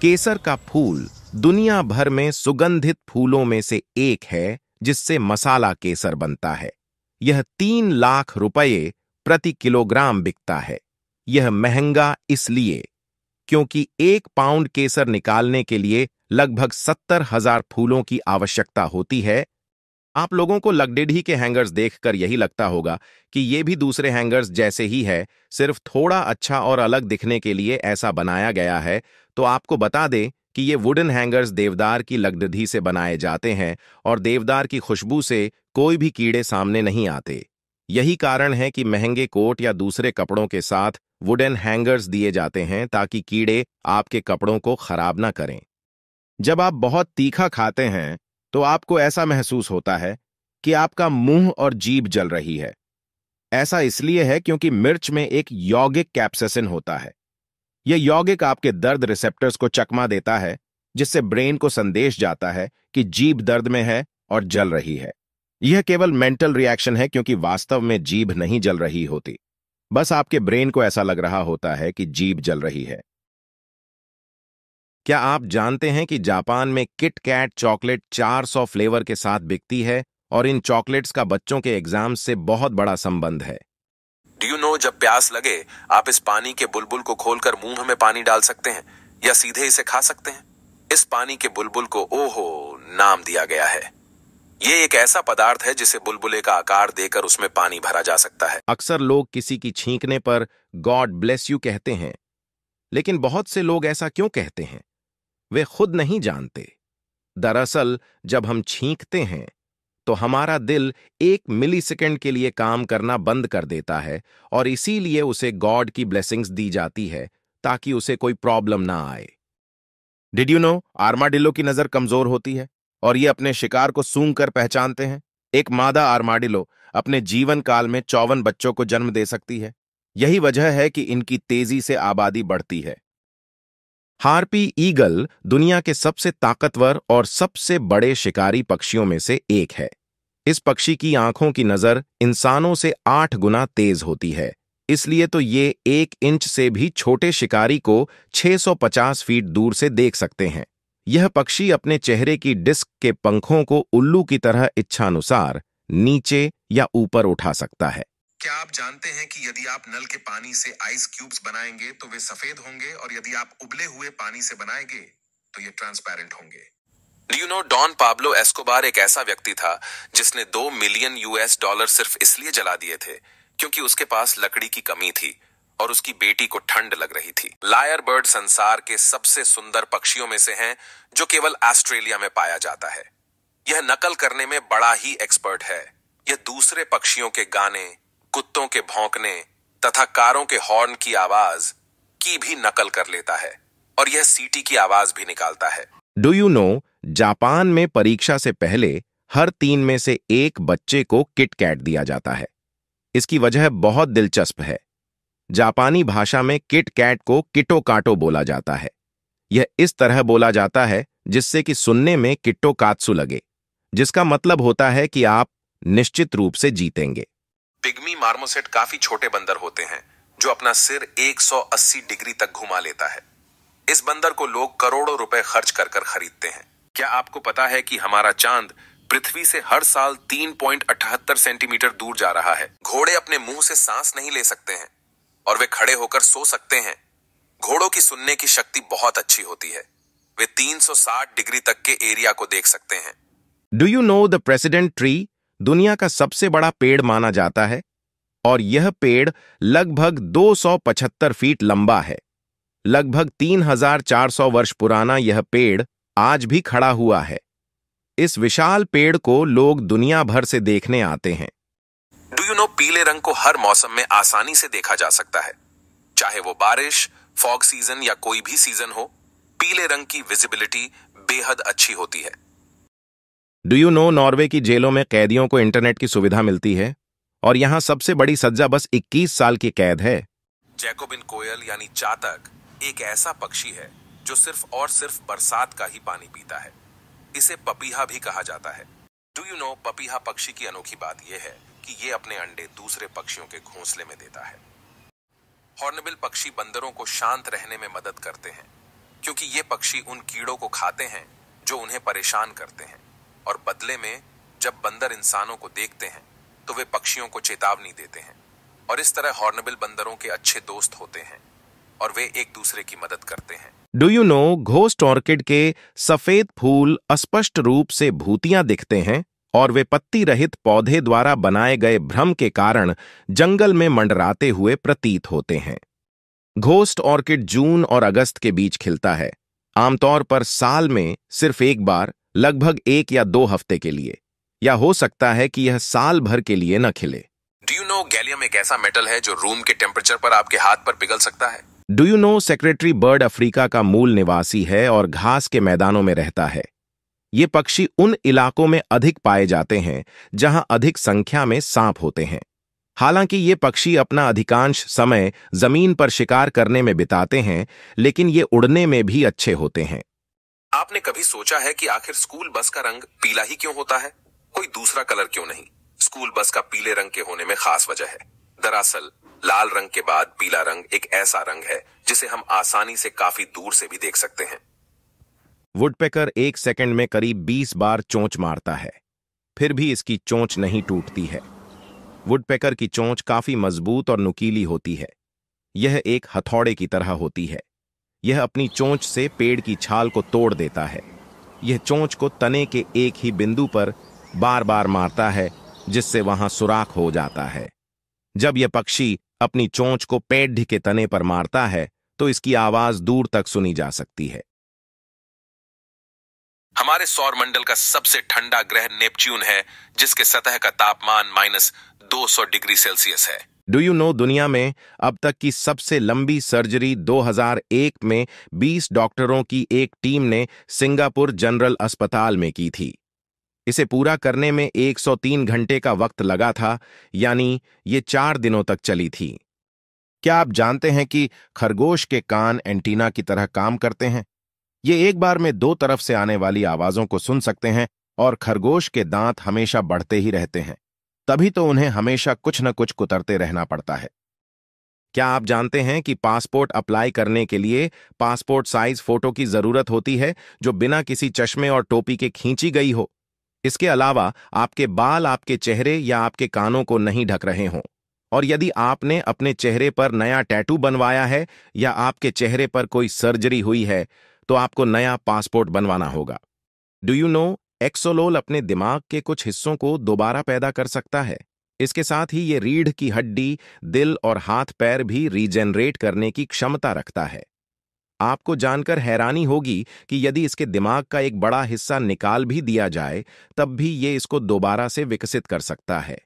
केसर का फूल दुनिया भर में सुगंधित फूलों में से एक है जिससे मसाला केसर बनता है यह तीन लाख रुपये प्रति किलोग्राम बिकता है यह महंगा इसलिए क्योंकि एक पाउंड केसर निकालने के लिए लगभग सत्तर हजार फूलों की आवश्यकता होती है आप लोगों को लगडेड ही के हैंगर्स देखकर यही लगता होगा कि ये भी दूसरे हैंगर्स जैसे ही है सिर्फ थोड़ा अच्छा और अलग दिखने के लिए ऐसा बनाया गया है तो आपको बता दें कि ये वुडन हैंगर्स देवदार की लगडधी से बनाए जाते हैं और देवदार की खुशबू से कोई भी कीड़े सामने नहीं आते यही कारण है कि महंगे कोट या दूसरे कपड़ों के साथ वुडन हैंगर्स दिए जाते हैं ताकि कीड़े आपके कपड़ों को खराब ना करें जब आप बहुत तीखा खाते हैं तो आपको ऐसा महसूस होता है कि आपका मुंह और जीभ जल रही है ऐसा इसलिए है क्योंकि मिर्च में एक यौगिक कैप्सेसिन होता है यह यौगिक आपके दर्द रिसेप्टर्स को चकमा देता है जिससे ब्रेन को संदेश जाता है कि जीभ दर्द में है और जल रही है यह केवल मेंटल रिएक्शन है क्योंकि वास्तव में जीभ नहीं जल रही होती बस आपके ब्रेन को ऐसा लग रहा होता है कि जीभ जल रही है क्या आप जानते हैं कि जापान में किट कैट चॉकलेट 400 फ्लेवर के साथ बिकती है और इन चॉकलेट्स का बच्चों के एग्जाम से बहुत बड़ा संबंध है डू यू नो जब प्यास लगे आप इस पानी के बुलबुल को खोलकर मुंह में पानी डाल सकते हैं या सीधे इसे खा सकते हैं इस पानी के बुलबुल को ओहो नाम दिया गया है ये एक ऐसा पदार्थ है जिसे बुलबुले का आकार देकर उसमें पानी भरा जा सकता है अक्सर लोग किसी की छींकने पर गॉड ब्लेस यू कहते हैं लेकिन बहुत से लोग ऐसा क्यों कहते हैं वे खुद नहीं जानते दरअसल जब हम छींकते हैं तो हमारा दिल एक मिलीसेकंड के लिए काम करना बंद कर देता है और इसीलिए उसे गॉड की ब्लेसिंग्स दी जाती है ताकि उसे कोई प्रॉब्लम ना आए डिड यू नो आर्माडिलो की नजर कमजोर होती है और ये अपने शिकार को सूंघ कर पहचानते हैं एक मादा आर्माडिलो अपने जीवन काल में चौवन बच्चों को जन्म दे सकती है यही वजह है कि इनकी तेजी से आबादी बढ़ती है हार्पी ईगल दुनिया के सबसे ताकतवर और सबसे बड़े शिकारी पक्षियों में से एक है इस पक्षी की आंखों की नजर इंसानों से आठ गुना तेज होती है इसलिए तो ये एक इंच से भी छोटे शिकारी को 650 फीट दूर से देख सकते हैं यह पक्षी अपने चेहरे की डिस्क के पंखों को उल्लू की तरह इच्छानुसार नीचे या ऊपर उठा सकता है क्या आप जानते हैं कि यदि आप नल के पानी से आइस क्यूब्स बनाएंगे तो वे सफेद होंगे और यदि आप उबले हुए पानी से बनाएंगे तो ये ट्रांसपेरेंट होंगे you know Don Pablo Escobar एक ऐसा व्यक्ति था जिसने दो मिलियन यूएस डॉलर सिर्फ इसलिए जला दिए थे क्योंकि उसके पास लकड़ी की कमी थी और उसकी बेटी को ठंड लग रही थी लायर बर्ड संसार के सबसे सुंदर पक्षियों में से हैं जो केवल ऑस्ट्रेलिया में पाया जाता है यह नकल करने में बड़ा ही एक्सपर्ट है यह दूसरे पक्षियों के गाने कुत्तों के भौंकने तथा कारों के हॉर्न की आवाज की भी नकल कर लेता है और यह सीटी की आवाज भी निकालता है डू यू नो जापान में परीक्षा से पहले हर तीन में से एक बच्चे को किट कैट दिया जाता है इसकी वजह बहुत दिलचस्प है जापानी भाषा में किट कैट को किटो काटो बोला जाता है यह इस तरह बोला जाता है जिससे कि सुनने में किट्टो कात्सु लगे जिसका मतलब होता है कि आप निश्चित रूप से जीतेंगे पिग्मी मार्मोसेट काफी छोटे बंदर होते हैं जो अपना सिर 180 डिग्री तक घुमा लेता है इस बंदर को लोग करोड़ों रुपए खर्च कर कर खरीदते हैं क्या आपको पता है कि हमारा चांद पृथ्वी से हर साल 3.78 सेंटीमीटर दूर जा रहा है घोड़े अपने मुंह से सांस नहीं ले सकते हैं और वे खड़े होकर सो सकते हैं घोड़ों की सुनने की शक्ति बहुत अच्छी होती है वे 360 डिग्री तक के एरिया को देख सकते हैं do you know the president tree दुनिया का सबसे बड़ा पेड़ माना जाता है और यह पेड़ लगभग 275 फीट लंबा है लगभग 3400 वर्ष पुराना यह पेड़ आज भी खड़ा हुआ है इस विशाल पेड़ को लोग दुनिया भर से देखने आते हैं डू यू नो पीले रंग को हर मौसम में आसानी से देखा जा सकता है चाहे वो बारिश फॉग सीजन या कोई भी सीजन हो पीले रंग की विजिबिलिटी बेहद अच्छी होती है डू यू नो नॉर्वे की जेलों में कैदियों को इंटरनेट की सुविधा मिलती है और यहाँ सबसे बड़ी सज्जा बस 21 साल की कैद है जैकोबिन कोयल यानी चातक एक ऐसा पक्षी है जो सिर्फ और सिर्फ बरसात का ही पानी पीता है इसे पपीहा भी कहा जाता है डू यू नो पपीहा पक्षी की अनोखी बात यह है कि ये अपने अंडे दूसरे पक्षियों के घोंसले में देता है हॉर्नबिल पक्षी बंदरों को शांत रहने में मदद करते हैं क्योंकि ये पक्षी उन कीड़ों को खाते हैं जो उन्हें परेशान करते हैं और बदले में जब बंदर इंसानों को देखते हैं तो वे पक्षियों को चेतावनी देते हैं और इस तरह हॉर्नबिल बंदरों के अच्छे दोस्त होते हैं और वे एक दूसरे की मदद करते हैं do you know ghost orchid के सफेद फूल अस्पष्ट रूप से भूतियां दिखते हैं और वे पत्ती रहित पौधे द्वारा बनाए गए भ्रम के कारण जंगल में मंडराते हुए प्रतीत होते हैं घोस्ट ऑर्किड जून और अगस्त के बीच खिलता है आमतौर पर साल में सिर्फ एक बार लगभग एक या दो हफ्ते के लिए या हो सकता है कि यह साल भर के लिए न खिले डू यू नो गैलियम एक ऐसा मेटल है जो रूम के टेम्परेचर पर आपके हाथ पर पिघल सकता है do you know secretary bird Africa का मूल निवासी है और घास के मैदानों में रहता है ये पक्षी उन इलाकों में अधिक पाए जाते हैं जहां अधिक संख्या में सांप होते हैं हालांकि ये पक्षी अपना अधिकांश समय जमीन पर शिकार करने में बिताते हैं लेकिन ये उड़ने में भी अच्छे होते हैं आपने कभी सोचा है कि आखिर स्कूल बस का रंग पीला ही क्यों होता है कोई दूसरा कलर क्यों नहीं स्कूल बस का पीले रंग के होने में खास वजह है दरअसल लाल रंग के बाद पीला रंग एक ऐसा रंग है जिसे हम आसानी से काफी दूर से भी देख सकते हैं वुडपेकर एक सेकंड में करीब 20 बार चोंच मारता है फिर भी इसकी चोंच नहीं टूटती है वुडपेकर की चोंच काफी मजबूत और नुकीली होती है यह एक हथौड़े की तरह होती है यह अपनी चोंच से पेड़ की छाल को तोड़ देता है यह चोंच को तने के एक ही बिंदु पर बार बार मारता है जिससे वहां सुराख हो जाता है जब यह पक्षी अपनी चोंच को पेड के तने पर मारता है तो इसकी आवाज दूर तक सुनी जा सकती है हमारे सौरमंडल का सबसे ठंडा ग्रह नेपच्यून है जिसके सतह का तापमान माइनस 200 डिग्री सेल्सियस है डू यू नो दुनिया में अब तक की सबसे लंबी सर्जरी 2001 में 20 डॉक्टरों की एक टीम ने सिंगापुर जनरल अस्पताल में की थी इसे पूरा करने में 103 घंटे का वक्त लगा था यानी ये चार दिनों तक चली थी क्या आप जानते हैं कि खरगोश के कान एंटीना की तरह काम करते हैं ये एक बार में दो तरफ से आने वाली आवाजों को सुन सकते हैं और खरगोश के दांत हमेशा बढ़ते ही रहते हैं तभी तो उन्हें हमेशा कुछ न कुछ कुतरते रहना पड़ता है क्या आप जानते हैं कि पासपोर्ट अप्लाई करने के लिए पासपोर्ट साइज फोटो की जरूरत होती है जो बिना किसी चश्मे और टोपी के खींची गई हो इसके अलावा आपके बाल आपके चेहरे या आपके कानों को नहीं ढक रहे हों और यदि आपने अपने चेहरे पर नया टैटू बनवाया है या आपके चेहरे पर कोई सर्जरी हुई है तो आपको नया पासपोर्ट बनवाना होगा डू यू नो एक्सोलोल अपने दिमाग के कुछ हिस्सों को दोबारा पैदा कर सकता है इसके साथ ही ये रीढ़ की हड्डी दिल और हाथ पैर भी रीजेनरेट करने की क्षमता रखता है आपको जानकर हैरानी होगी कि यदि इसके दिमाग का एक बड़ा हिस्सा निकाल भी दिया जाए तब भी ये इसको दोबारा से विकसित कर सकता है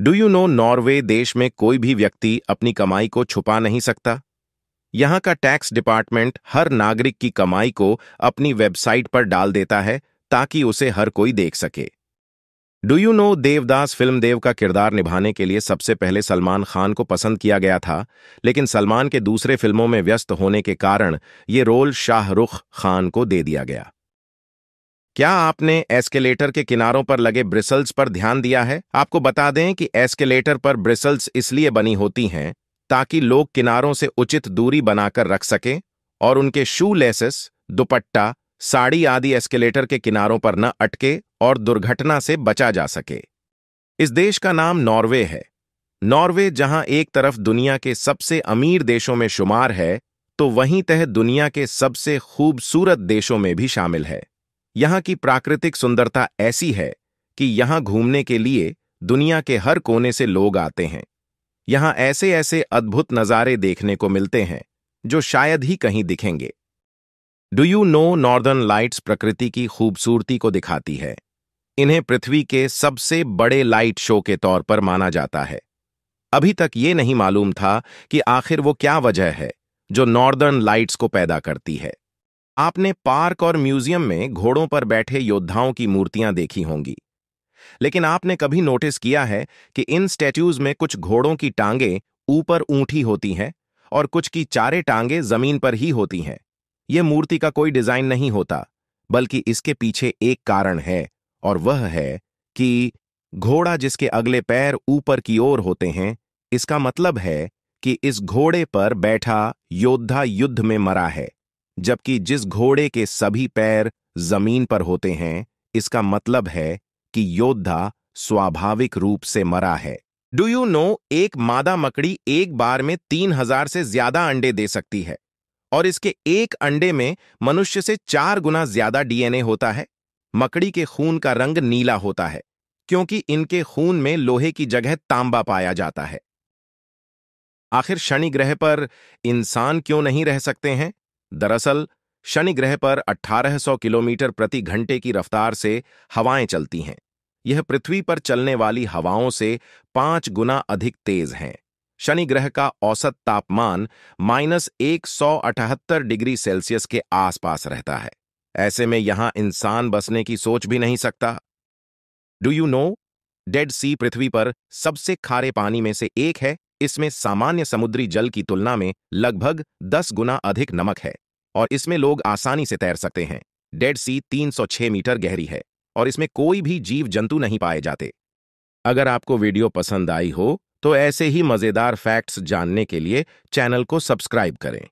डू यू नो नॉर्वे देश में कोई भी व्यक्ति अपनी कमाई को छुपा नहीं सकता यहां का टैक्स डिपार्टमेंट हर नागरिक की कमाई को अपनी वेबसाइट पर डाल देता है ताकि उसे हर कोई देख सके do you know Devdas film Dev का किरदार निभाने के लिए सबसे पहले सलमान खान को पसंद किया गया था लेकिन सलमान के दूसरे फिल्मों में व्यस्त होने के कारण ये रोल शाहरुख खान को दे दिया गया क्या आपने एस्केलेटर के किनारों पर लगे ब्रिसल्स पर ध्यान दिया है आपको बता दें कि एस्केलेटर पर ब्रिसल्स इसलिए बनी होती हैं ताकि लोग किनारों से उचित दूरी बनाकर रख सकें और उनके शू लेसेस दुपट्टा साड़ी आदि एस्केलेटर के किनारों पर न अटके और दुर्घटना से बचा जा सके इस देश का नाम नॉर्वे है नॉर्वे जहां एक तरफ दुनिया के सबसे अमीर देशों में शुमार है तो वहीं तह दुनिया के सबसे खूबसूरत देशों में भी शामिल है यहां की प्राकृतिक सुंदरता ऐसी है कि यहां घूमने के लिए दुनिया के हर कोने से लोग आते हैं यहां ऐसे ऐसे अद्भुत नज़ारे देखने को मिलते हैं जो शायद ही कहीं दिखेंगे do you know northern lights प्रकृति की खूबसूरती को दिखाती है इन्हें पृथ्वी के सबसे बड़े लाइट शो के तौर पर माना जाता है अभी तक ये नहीं मालूम था कि आखिर वो क्या वजह है जो नॉर्दर्न लाइट्स को पैदा करती है आपने पार्क और म्यूजियम में घोड़ों पर बैठे योद्धाओं की मूर्तियां देखी होंगी लेकिन आपने कभी नोटिस किया है कि इन स्टैच्यूज में कुछ घोड़ों की टांगे ऊपर ऊंठी होती हैं और कुछ की चारे टांगे जमीन पर ही होती हैं ये मूर्ति का कोई डिजाइन नहीं होता बल्कि इसके पीछे एक कारण है और वह है कि घोड़ा जिसके अगले पैर ऊपर की ओर होते हैं इसका मतलब है कि इस घोड़े पर बैठा योद्धा युद्ध में मरा है जबकि जिस घोड़े के सभी पैर जमीन पर होते हैं इसका मतलब है कि योद्धा स्वाभाविक रूप से मरा है डू यू नो एक मादा मकड़ी एक बार में तीन हजार से ज्यादा अंडे दे सकती है और इसके एक अंडे में मनुष्य से चार गुना ज्यादा डीएनए होता है मकड़ी के खून का रंग नीला होता है क्योंकि इनके खून में लोहे की जगह तांबा पाया जाता है आखिर शनि ग्रह पर इंसान क्यों नहीं रह सकते हैं दरअसल शनि ग्रह पर 1800 किलोमीटर प्रति घंटे की रफ्तार से हवाएं चलती हैं यह पृथ्वी पर चलने वाली हवाओं से पांच गुना अधिक तेज हैं शनि ग्रह का औसत तापमान माइनस एक डिग्री सेल्सियस के आसपास रहता है ऐसे में यहां इंसान बसने की सोच भी नहीं सकता do you know dead sea पृथ्वी पर सबसे खारे पानी में से एक है इसमें सामान्य समुद्री जल की तुलना में लगभग 10 गुना अधिक नमक है और इसमें लोग आसानी से तैर सकते हैं डेड सी 306 मीटर गहरी है और इसमें कोई भी जीव जंतु नहीं पाए जाते अगर आपको वीडियो पसंद आई हो तो ऐसे ही मज़ेदार फैक्ट्स जानने के लिए चैनल को सब्सक्राइब करें